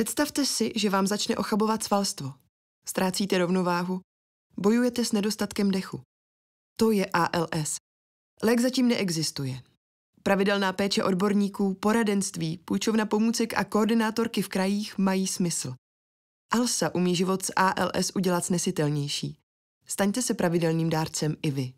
Představte si, že vám začne ochabovat svalstvo. Ztrácíte rovnováhu, bojujete s nedostatkem dechu. To je ALS. Lék zatím neexistuje. Pravidelná péče odborníků, poradenství, půjčovna pomůcek a koordinátorky v krajích mají smysl. ALSA umí život s ALS udělat snesitelnější. Staňte se pravidelným dárcem i vy.